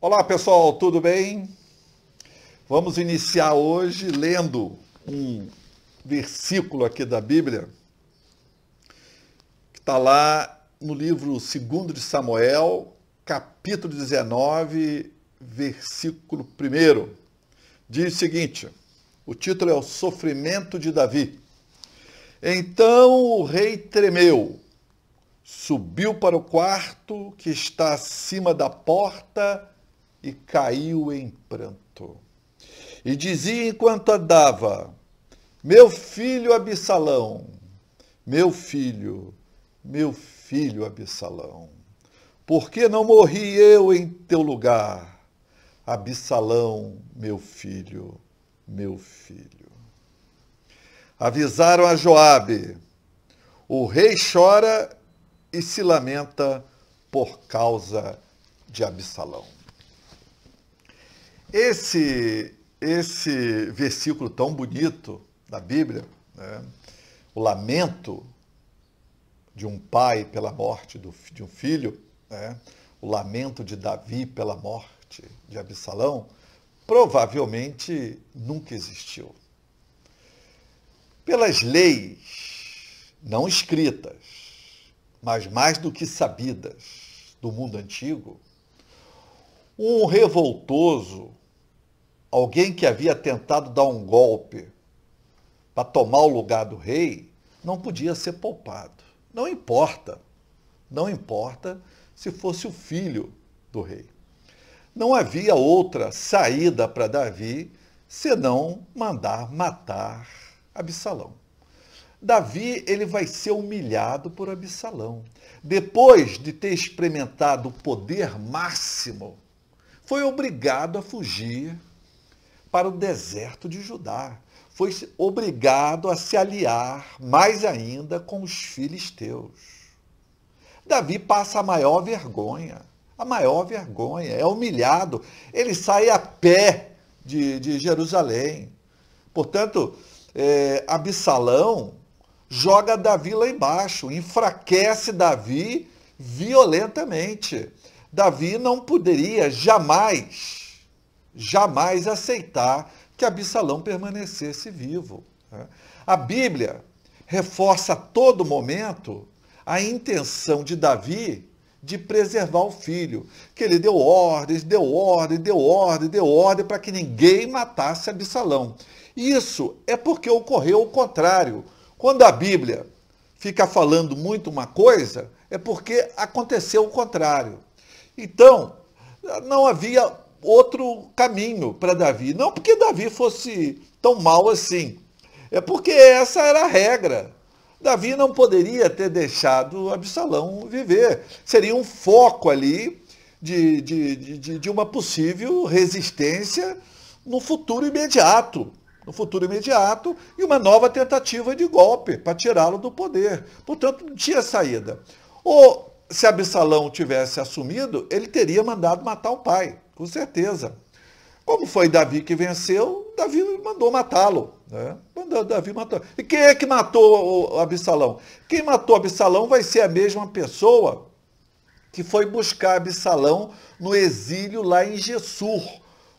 Olá pessoal, tudo bem? Vamos iniciar hoje lendo um versículo aqui da Bíblia que está lá no livro 2 de Samuel, capítulo 19, versículo 1. Diz o seguinte: o título é O Sofrimento de Davi. Então o rei tremeu, subiu para o quarto que está acima da porta e caiu em pranto. E dizia enquanto andava: Meu filho Absalão, meu filho, meu filho Absalão, por que não morri eu em teu lugar? Absalão, meu filho, meu filho. Avisaram a Joabe: O rei chora e se lamenta por causa de Absalão. Esse, esse versículo tão bonito da Bíblia, né? o lamento de um pai pela morte do, de um filho, né? o lamento de Davi pela morte de Absalão, provavelmente nunca existiu. Pelas leis não escritas, mas mais do que sabidas do mundo antigo, um revoltoso alguém que havia tentado dar um golpe para tomar o lugar do rei, não podia ser poupado. Não importa, não importa se fosse o filho do rei. Não havia outra saída para Davi senão mandar matar Absalão. Davi ele vai ser humilhado por Absalão. Depois de ter experimentado o poder máximo, foi obrigado a fugir para o deserto de Judá. Foi obrigado a se aliar mais ainda com os filisteus. Davi passa a maior vergonha, a maior vergonha, é humilhado. Ele sai a pé de, de Jerusalém. Portanto, é, Absalão joga Davi lá embaixo, enfraquece Davi violentamente. Davi não poderia jamais jamais aceitar que Absalão permanecesse vivo. Né? A Bíblia reforça a todo momento a intenção de Davi de preservar o filho, que ele deu ordens, deu ordem, deu ordem, deu ordem para que ninguém matasse Absalão. Isso é porque ocorreu o contrário. Quando a Bíblia fica falando muito uma coisa, é porque aconteceu o contrário. Então, não havia outro caminho para Davi. Não porque Davi fosse tão mal assim, é porque essa era a regra. Davi não poderia ter deixado Absalão viver. Seria um foco ali de, de, de, de uma possível resistência no futuro imediato. No futuro imediato, e uma nova tentativa de golpe para tirá-lo do poder. Portanto, não tinha saída. Ou se Absalão tivesse assumido, ele teria mandado matar o pai com certeza. Como foi Davi que venceu, Davi mandou matá-lo. Né? Mandou Davi matou. E quem é que matou o Absalão? Quem matou Absalão vai ser a mesma pessoa que foi buscar Absalão no exílio lá em Gessur,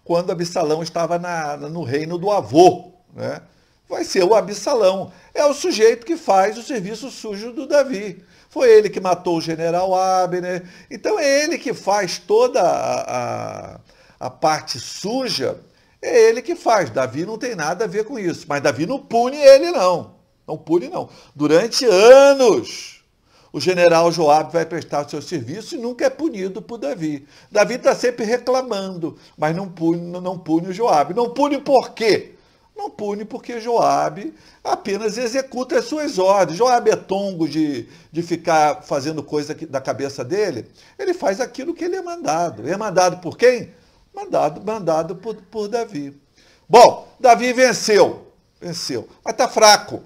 quando Absalão estava na, no reino do avô. Né? vai ser o Absalão. É o sujeito que faz o serviço sujo do Davi. Foi ele que matou o general Abner. Então é ele que faz toda a, a, a parte suja. É ele que faz. Davi não tem nada a ver com isso. Mas Davi não pune ele, não. Não pune, não. Durante anos o general Joab vai prestar o seu serviço e nunca é punido por Davi. Davi está sempre reclamando, mas não pune, não pune o Joab. Não pune por quê? Não pune porque Joabe apenas executa as suas ordens. Joabe é tongo de, de ficar fazendo coisa que, da cabeça dele. Ele faz aquilo que ele é mandado. E é mandado por quem? Mandado, mandado por, por Davi. Bom, Davi venceu. Venceu. Mas está fraco.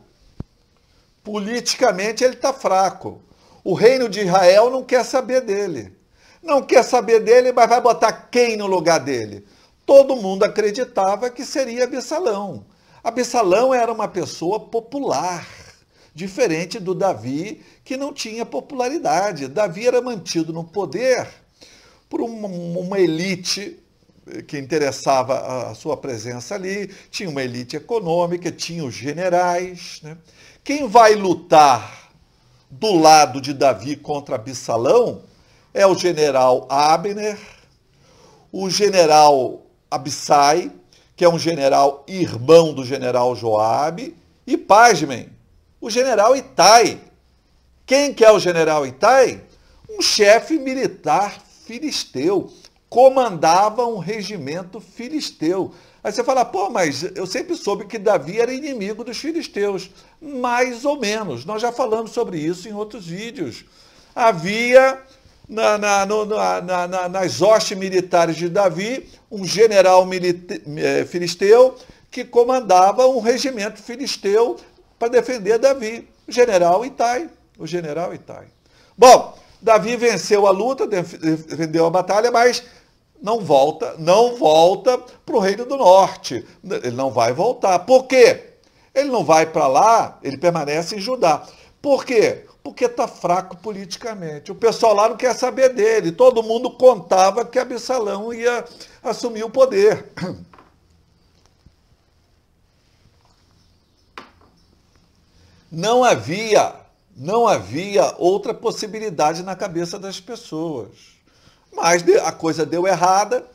Politicamente ele está fraco. O reino de Israel não quer saber dele. Não quer saber dele, mas vai botar quem no lugar dele? todo mundo acreditava que seria Absalão. Absalão era uma pessoa popular, diferente do Davi, que não tinha popularidade. Davi era mantido no poder por uma, elite que interessava a sua presença ali, tinha uma elite econômica, tinha os generais. Né? Quem vai lutar do lado de Davi contra Absalão é o general Abner, o general Abissai, que é um general irmão do general Joabe, e pasmem, o general Itai. Quem que é o general Itai? Um chefe militar filisteu, comandava um regimento filisteu. Aí você fala, pô, mas eu sempre soube que Davi era inimigo dos filisteus. Mais ou menos, nós já falamos sobre isso em outros vídeos. Havia na, na, no, na, na nas hostes militares de Davi, um general milite, eh, filisteu que comandava um regimento filisteu para defender Davi, o general Itai, o general Itai. Bom, Davi venceu a luta, defendeu a batalha, mas não volta, não volta para o reino do norte. Ele não vai voltar. Por quê? Ele não vai para lá, ele permanece em Judá. Por quê? Porque está fraco politicamente. O pessoal lá não quer saber dele. Todo mundo contava que Absalão ia assumir o poder. Não havia, não havia outra possibilidade na cabeça das pessoas. Mas a coisa deu errada.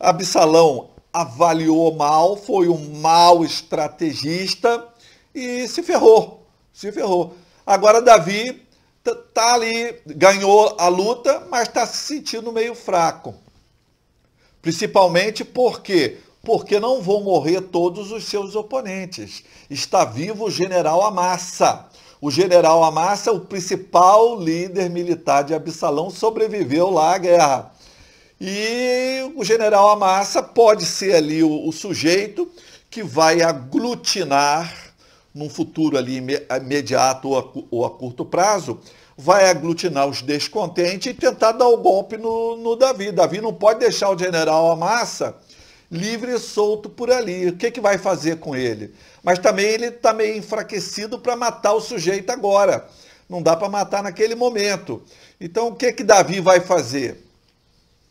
Absalão avaliou mal, foi um mau estrategista e se ferrou. Se ferrou. Agora Davi tá, tá ali, ganhou a luta, mas está se sentindo meio fraco. Principalmente porque porque não vão morrer todos os seus oponentes. Está vivo o general Amassa. O general Amassa, o principal líder militar de Absalão, sobreviveu lá à guerra. E o general Amassa pode ser ali o, o sujeito que vai aglutinar num futuro ali imediato ou a, ou a curto prazo, vai aglutinar os descontentes e tentar dar o golpe no, no Davi. Davi não pode deixar o general Amassa livre e solto por ali. O que, que vai fazer com ele? Mas também ele está meio enfraquecido para matar o sujeito agora. Não dá para matar naquele momento. Então, o que, que Davi vai fazer?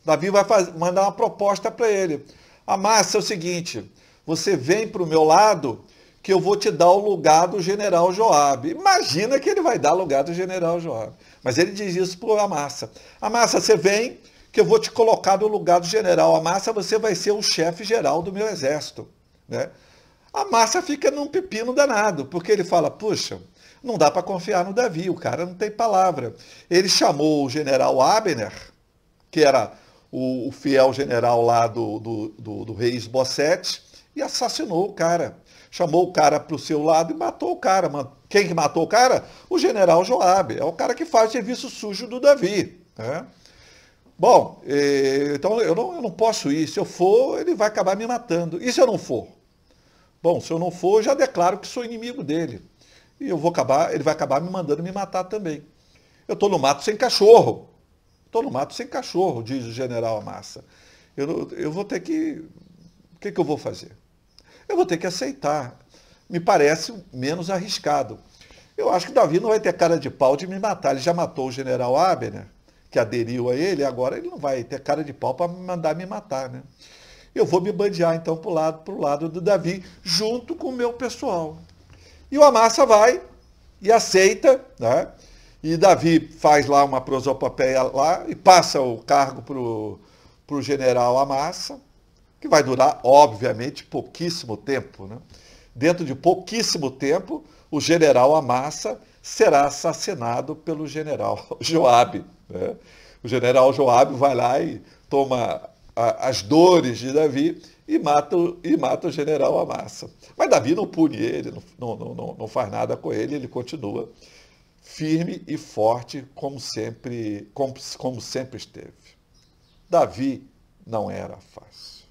Davi vai fazer, mandar uma proposta para ele. Amassa é o seguinte: você vem para o meu lado que eu vou te dar o lugar do general Joab. Imagina que ele vai dar lugar do general Joab. Mas ele diz isso para Amassa. Amassa, você vem que eu vou te colocar no lugar do general. Amassa, você vai ser o chefe geral do meu exército. Né? Amassa fica num pepino danado, porque ele fala, puxa, não dá para confiar no Davi, o cara não tem palavra. Ele chamou o general Abner, que era o, o fiel general lá do, do, do, do rei Esbocete, e assassinou o cara chamou o cara para o seu lado e matou o cara. Quem que matou o cara? O general Joab. É o cara que faz serviço sujo do Davi. Né? Bom, eh, então eu não, eu não posso ir. Se eu for, ele vai acabar me matando. E se eu não for? Bom, se eu não for, eu já declaro que sou inimigo dele. E eu vou acabar, ele vai acabar me mandando me matar também. Eu estou no mato sem cachorro. Estou no mato sem cachorro, diz o general Massa. Eu, eu vou ter que. O que, que eu vou fazer? eu vou ter que aceitar. Me parece menos arriscado. Eu acho que Davi não vai ter cara de pau de me matar. Ele já matou o general Abner, que aderiu a ele, agora ele não vai ter cara de pau para mandar me matar, né? Eu vou me bandear então para o lado, pro lado do Davi, junto com o meu pessoal. E o Amassa vai e aceita, né? E Davi faz lá uma prosopopeia lá e passa o cargo para o general Amassa que vai durar, obviamente, pouquíssimo tempo. Né? Dentro de pouquíssimo tempo, o general Amassa será assassinado pelo general Joabe. Né? O general Joabe vai lá e toma a, as dores de Davi e mata, e mata o general Amassa. Mas Davi não pune ele, não, não, não, não faz nada com ele, ele continua firme e forte como sempre, como, como sempre esteve. Davi não era fácil.